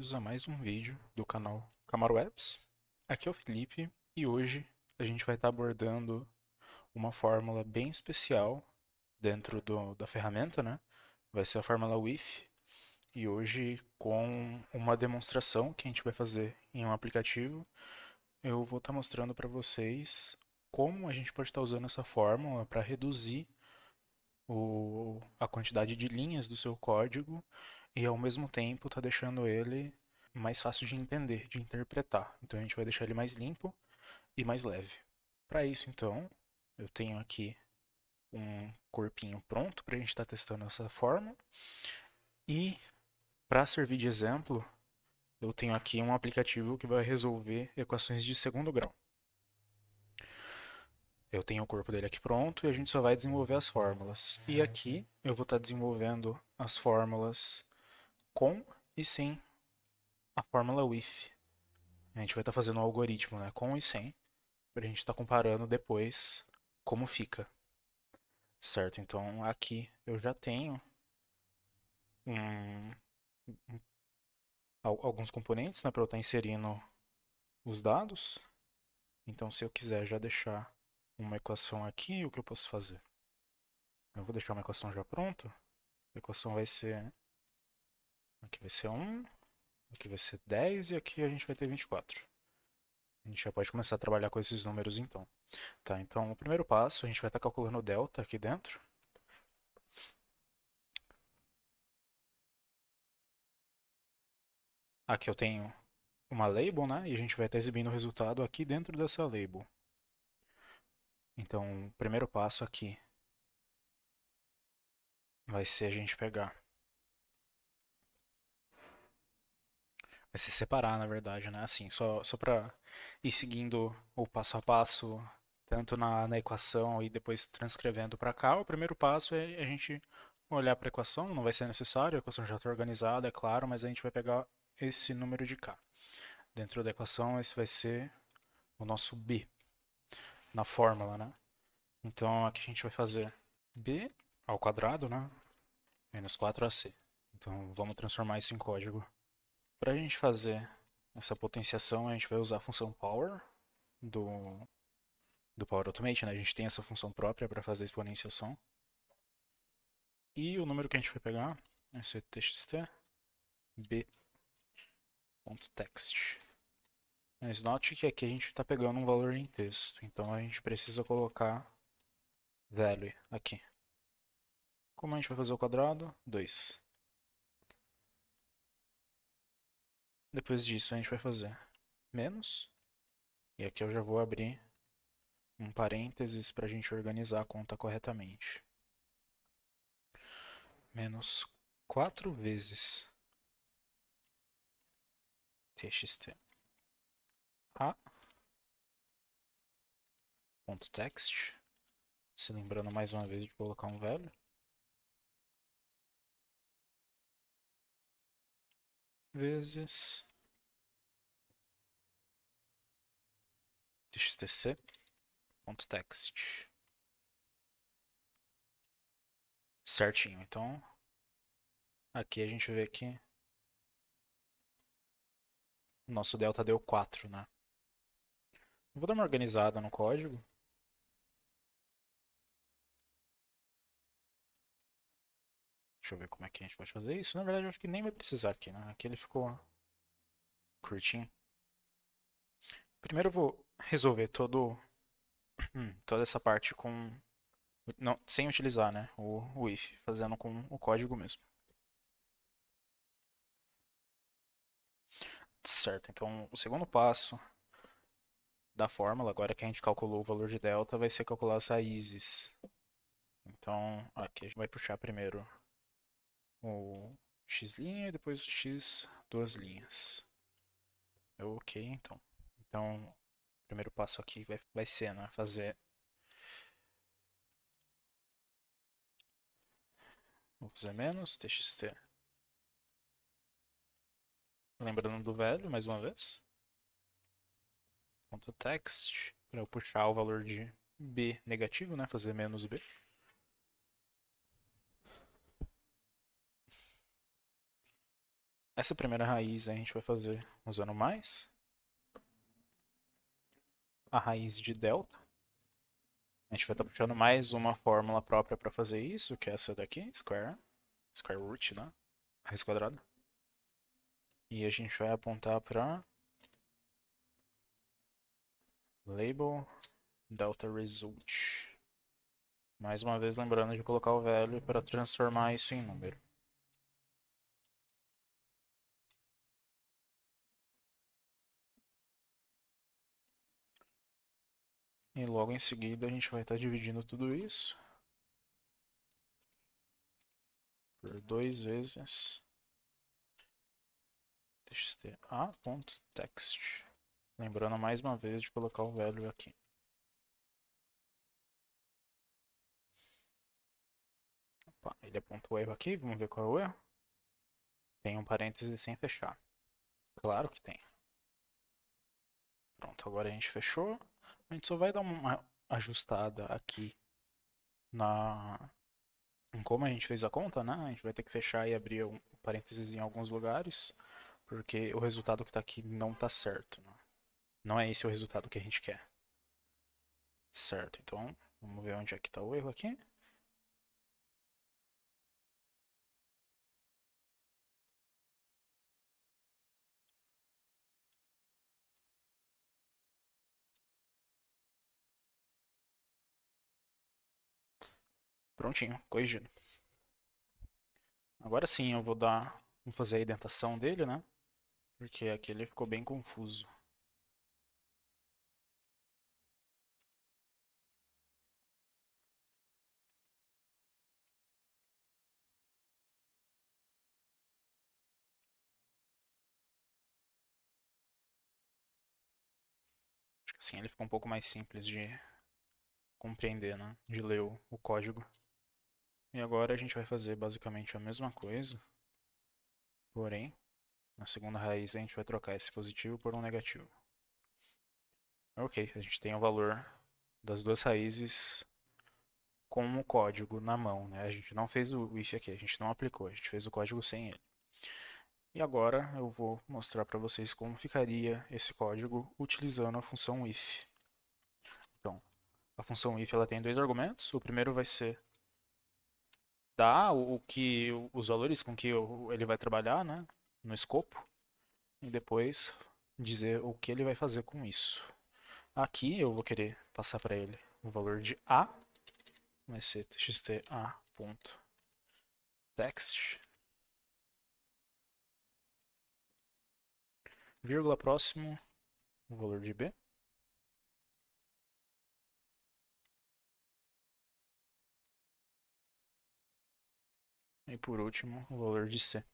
bem-vindos a mais um vídeo do canal Camaro Apps. Aqui é o Felipe e hoje a gente vai estar abordando uma fórmula bem especial dentro do, da ferramenta, né? Vai ser a fórmula WIF e hoje com uma demonstração que a gente vai fazer em um aplicativo, eu vou estar mostrando para vocês como a gente pode estar usando essa fórmula para reduzir o, a quantidade de linhas do seu código e ao mesmo tempo está deixando ele mais fácil de entender, de interpretar. Então a gente vai deixar ele mais limpo e mais leve. Para isso, então, eu tenho aqui um corpinho pronto para a gente estar tá testando essa forma. E para servir de exemplo, eu tenho aqui um aplicativo que vai resolver equações de segundo grau. Eu tenho o corpo dele aqui pronto e a gente só vai desenvolver as fórmulas. E aqui eu vou estar tá desenvolvendo as fórmulas com e sem a fórmula with. A gente vai estar tá fazendo um algoritmo né, com e sem, para a gente estar tá comparando depois como fica. Certo, então aqui eu já tenho um, alguns componentes né, para eu estar tá inserindo os dados. Então se eu quiser já deixar uma equação aqui, o que eu posso fazer? Eu vou deixar uma equação já pronta. A equação vai ser Aqui vai ser 1, aqui vai ser 10 e aqui a gente vai ter 24. A gente já pode começar a trabalhar com esses números então. Tá, então o primeiro passo, a gente vai estar tá calculando o delta aqui dentro. Aqui eu tenho uma label, né? E a gente vai estar tá exibindo o resultado aqui dentro dessa label. Então, o primeiro passo aqui vai ser a gente pegar vai é se separar, na verdade, né? Assim, só, só para ir seguindo o passo a passo, tanto na, na equação e depois transcrevendo para cá, o primeiro passo é a gente olhar para a equação, não vai ser necessário, a equação já está organizada, é claro, mas a gente vai pegar esse número de k. Dentro da equação, esse vai ser o nosso b na fórmula, né? Então, aqui a gente vai fazer b ao quadrado, né? Menos 4ac. Então, vamos transformar isso em código. Para a gente fazer essa potenciação, a gente vai usar a função power do, do Power Automate. Né? A gente tem essa função própria para fazer a exponenciação. E o número que a gente vai pegar vai ser é txt b.text. Mas note que aqui a gente está pegando um valor em texto, então a gente precisa colocar value aqui. Como a gente vai fazer o quadrado? 2. Depois disso a gente vai fazer menos. E aqui eu já vou abrir um parênteses para a gente organizar a conta corretamente. Menos 4 vezes txt a ponto text se lembrando mais uma vez de colocar um velho vezes xtc.text. Certinho, então aqui a gente vê que o nosso delta deu 4, né? Vou dar uma organizada no código. Deixa eu ver como é que a gente pode fazer isso. Na verdade, eu acho que nem vai precisar aqui, né? Aqui ele ficou curtinho. Primeiro eu vou resolver todo, hum, toda essa parte com... Não, sem utilizar né, o, o if, fazendo com o código mesmo. Certo, então o segundo passo da fórmula, agora que a gente calculou o valor de delta, vai ser calcular as raízes. Então, aqui a gente vai puxar primeiro o x' e depois o x duas linhas. é Ok, então. Então, o primeiro passo aqui vai, vai ser né, fazer... Vou fazer menos txt. Lembrando do velho, mais uma vez. Ponto text, para eu puxar o valor de b negativo, né, fazer menos b. Essa primeira raiz a gente vai fazer usando mais. A raiz de delta. A gente vai estar tá puxando mais uma fórmula própria para fazer isso, que é essa daqui, square, square root, né? Raiz quadrada. E a gente vai apontar para label delta result. Mais uma vez lembrando de colocar o value para transformar isso em número. E logo em seguida a gente vai estar tá dividindo tudo isso por dois vezes txt.text. Lembrando mais uma vez de colocar o value aqui. Opa, ele é ponto erro aqui, vamos ver qual é o erro. Tem um parênteses sem fechar. Claro que tem. Pronto, agora a gente fechou. A gente só vai dar uma ajustada aqui na em como a gente fez a conta, né? A gente vai ter que fechar e abrir um parênteses em alguns lugares, porque o resultado que está aqui não está certo. Né? Não é esse o resultado que a gente quer. Certo, então vamos ver onde é que está o erro aqui. Prontinho, corrigido. Agora sim eu vou dar. Vou fazer a identação dele, né? Porque aqui ele ficou bem confuso. Acho que assim ele ficou um pouco mais simples de compreender, né? De ler o, o código. E agora a gente vai fazer basicamente a mesma coisa, porém, na segunda raiz a gente vai trocar esse positivo por um negativo. Ok, a gente tem o valor das duas raízes com o código na mão. Né? A gente não fez o if aqui, a gente não aplicou, a gente fez o código sem ele. E agora eu vou mostrar para vocês como ficaria esse código utilizando a função if. Então, a função if ela tem dois argumentos. O primeiro vai ser dar o, que os valores com que ele vai trabalhar, né, no escopo, e depois dizer o que ele vai fazer com isso. Aqui eu vou querer passar para ele o valor de a, vai ser txt a ponto text vírgula próximo o valor de b E por último, o valor de C.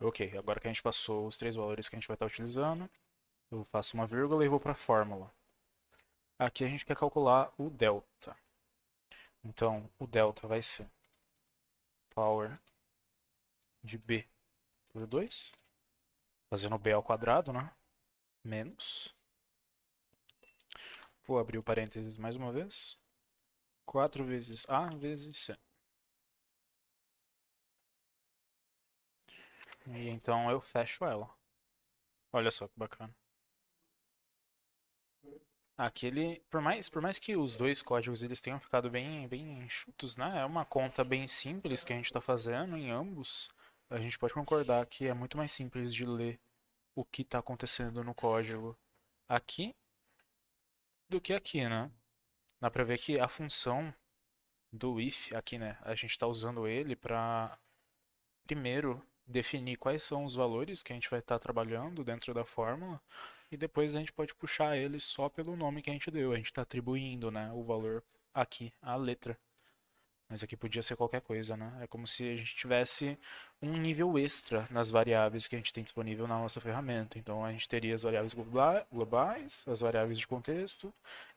Ok, agora que a gente passou os três valores que a gente vai estar tá utilizando, eu faço uma vírgula e vou para a fórmula. Aqui a gente quer calcular o delta. Então, o delta vai ser power de b por 2, fazendo b ao quadrado, né? Menos Vou abrir o parênteses mais uma vez. 4 vezes A vezes C. E então eu fecho ela. Olha só que bacana. Aquele, por mais, por mais que os dois códigos eles tenham ficado bem, bem enxutos, né? É uma conta bem simples que a gente está fazendo em ambos. A gente pode concordar que é muito mais simples de ler o que está acontecendo no código aqui do que aqui, né? Dá para ver que a função do if aqui, né? A gente está usando ele para primeiro definir quais são os valores que a gente vai estar tá trabalhando dentro da fórmula e depois a gente pode puxar ele só pelo nome que a gente deu. A gente está atribuindo, né, o valor aqui a letra. Mas aqui podia ser qualquer coisa, né? É como se a gente tivesse um nível extra nas variáveis que a gente tem disponível na nossa ferramenta. Então a gente teria as variáveis globais, as variáveis de contexto,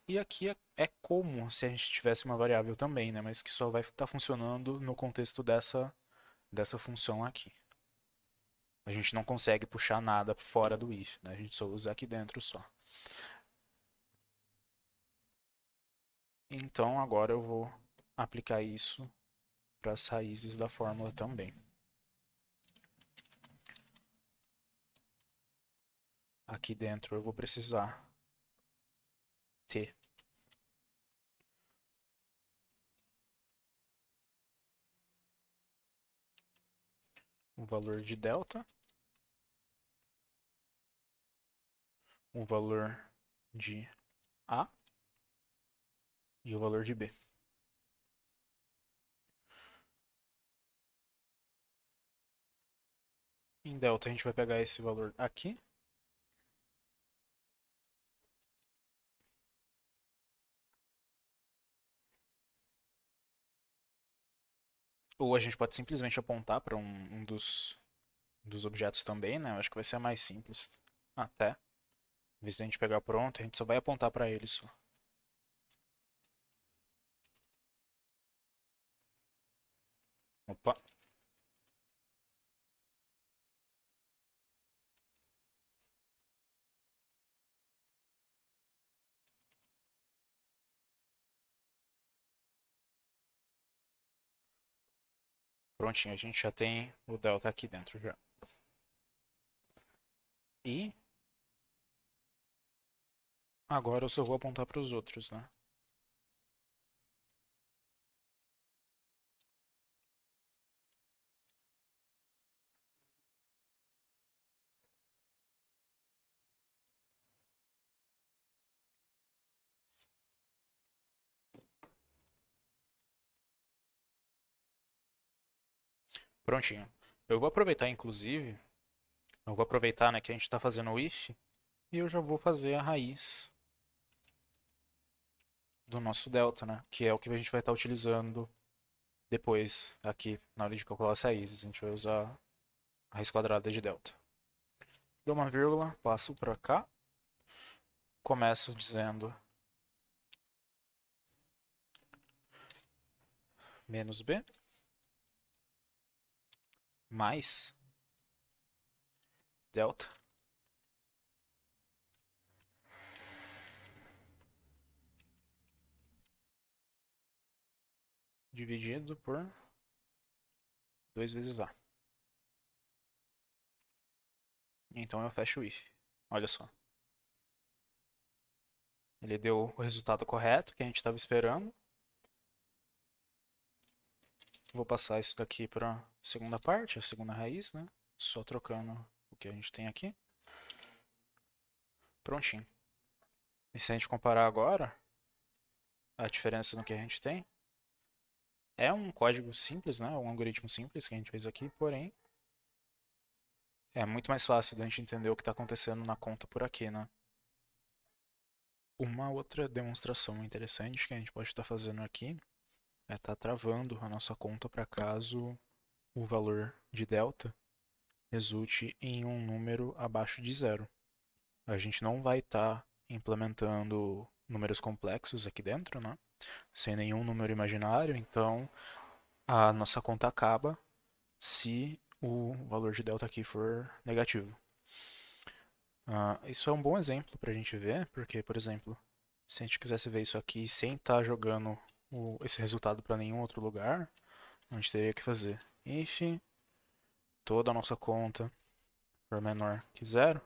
e aqui é, é como se a gente tivesse uma variável também, né? Mas que só vai estar tá funcionando no contexto dessa, dessa função aqui. A gente não consegue puxar nada fora do if, né? A gente só usa aqui dentro só. Então agora eu vou aplicar isso para as raízes da fórmula também. Aqui dentro eu vou precisar ter um valor de delta, um valor de A e o valor de B. Em delta, a gente vai pegar esse valor aqui. Ou a gente pode simplesmente apontar para um, um, dos, dos objetos também, né? Eu acho que vai ser mais simples até. Em vez de a gente pegar pronto, a gente só vai apontar para ele só. Opa! Prontinho, a gente já tem o delta aqui dentro já. E agora eu só vou apontar para os outros, né? Prontinho. Eu vou aproveitar, inclusive, eu vou aproveitar né, que a gente está fazendo o if e eu já vou fazer a raiz do nosso delta, né? Que é o que a gente vai estar tá utilizando depois aqui na hora de calcular as raízes. A gente vai usar a raiz quadrada de delta. Dou uma vírgula, passo para cá. Começo dizendo menos b mais delta dividido por dois vezes A. Então eu fecho o if. Olha só. Ele deu o resultado correto que a gente estava esperando. Vou passar isso daqui para segunda parte, a segunda raiz, né? Só trocando o que a gente tem aqui. Prontinho. E se a gente comparar agora, a diferença no que a gente tem, é um código simples, né? Um algoritmo simples que a gente fez aqui, porém, é muito mais fácil da gente entender o que está acontecendo na conta por aqui, né? Uma outra demonstração interessante que a gente pode estar tá fazendo aqui é, tá travando a nossa conta para caso o valor de delta resulte em um número abaixo de zero. A gente não vai estar tá implementando números complexos aqui dentro, né? sem nenhum número imaginário, então a nossa conta acaba se o valor de delta aqui for negativo. Uh, isso é um bom exemplo para a gente ver, porque, por exemplo, se a gente quisesse ver isso aqui sem estar tá jogando o, esse resultado para nenhum outro lugar, a gente teria que fazer if toda a nossa conta for menor que zero.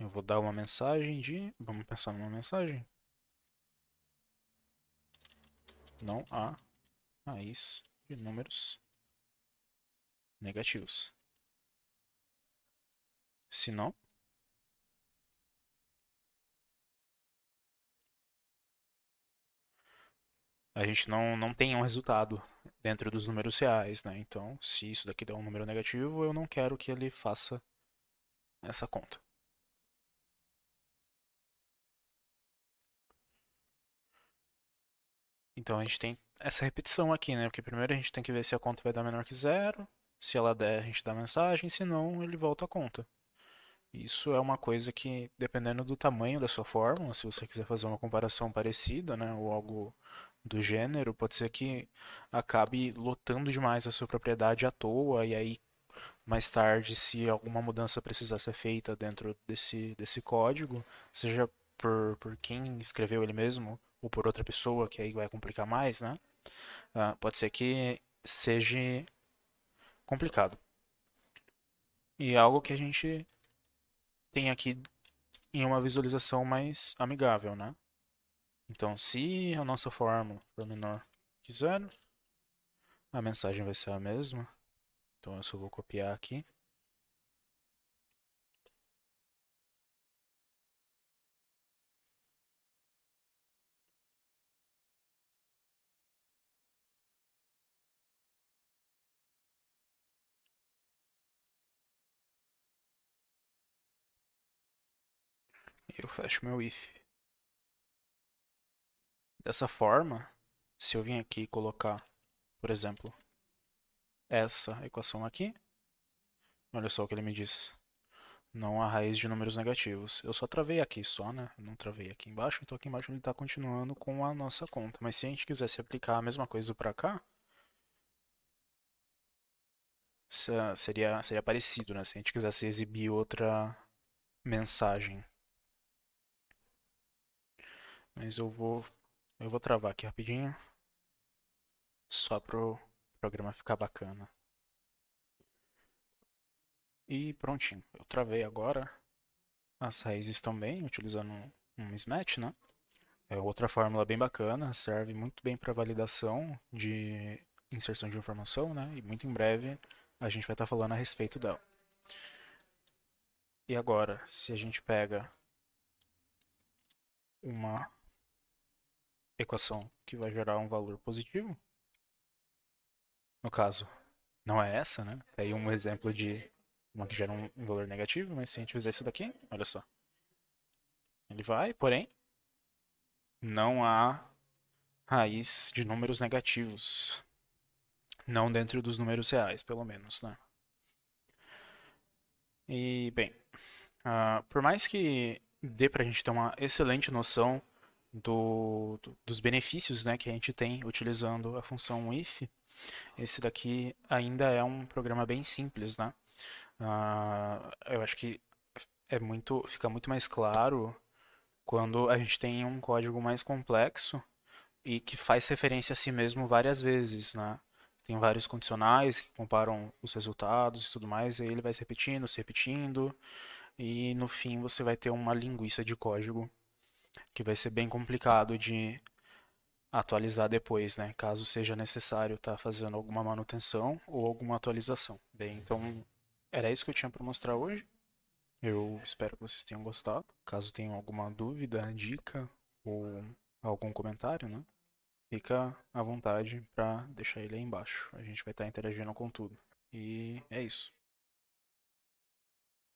Eu vou dar uma mensagem de... Vamos pensar numa mensagem. Não há raiz de números negativos. Se não, a gente não, não tem um resultado dentro dos números reais, né? Então, se isso daqui der um número negativo, eu não quero que ele faça essa conta. Então a gente tem essa repetição aqui, né? Porque primeiro a gente tem que ver se a conta vai dar menor que zero. Se ela der, a gente dá mensagem. Se não, ele volta a conta. Isso é uma coisa que, dependendo do tamanho da sua fórmula, se você quiser fazer uma comparação parecida, né? Ou algo do gênero, pode ser que acabe lotando demais a sua propriedade à toa e aí mais tarde, se alguma mudança precisar ser feita dentro desse, desse código, seja por, por quem escreveu ele mesmo ou por outra pessoa, que aí vai complicar mais, né? Uh, pode ser que seja complicado. E algo que a gente tem aqui em uma visualização mais amigável, né? Então, se a nossa forma for menor que zero, a mensagem vai ser a mesma. Então, eu só vou copiar aqui. Eu fecho meu if. Dessa forma, se eu vim aqui e colocar, por exemplo, essa equação aqui, olha só o que ele me diz. Não há raiz de números negativos. Eu só travei aqui só, né? Eu não travei aqui embaixo, então aqui embaixo ele está continuando com a nossa conta. Mas se a gente quisesse aplicar a mesma coisa para cá, seria, seria parecido, né? Se a gente quisesse exibir outra mensagem. Mas eu vou eu vou travar aqui rapidinho. Só pro programa ficar bacana. E prontinho. Eu travei agora. As raízes também, utilizando um mismatch, né? É outra fórmula bem bacana, serve muito bem para validação de inserção de informação, né? E muito em breve a gente vai estar tá falando a respeito dela. E agora, se a gente pega uma equação que vai gerar um valor positivo. No caso, não é essa, né? Tem aí um exemplo de uma que gera um valor negativo, mas se a gente fizer isso daqui, olha só. Ele vai, porém, não há raiz de números negativos. Não dentro dos números reais, pelo menos, né? E, bem, uh, por mais que dê para a gente ter uma excelente noção do, do, dos benefícios né, que a gente tem utilizando a função if, esse daqui ainda é um programa bem simples, né? Uh, eu acho que é muito, fica muito mais claro quando a gente tem um código mais complexo e que faz referência a si mesmo várias vezes, né? Tem vários condicionais que comparam os resultados e tudo mais, e ele vai se repetindo, se repetindo, e no fim você vai ter uma linguiça de código que vai ser bem complicado de atualizar depois, né? Caso seja necessário estar tá fazendo alguma manutenção ou alguma atualização. Bem, então era isso que eu tinha para mostrar hoje. Eu espero que vocês tenham gostado. Caso tenham alguma dúvida, dica ou algum comentário, né? Fica à vontade para deixar ele aí embaixo. A gente vai estar tá interagindo com tudo. E é isso.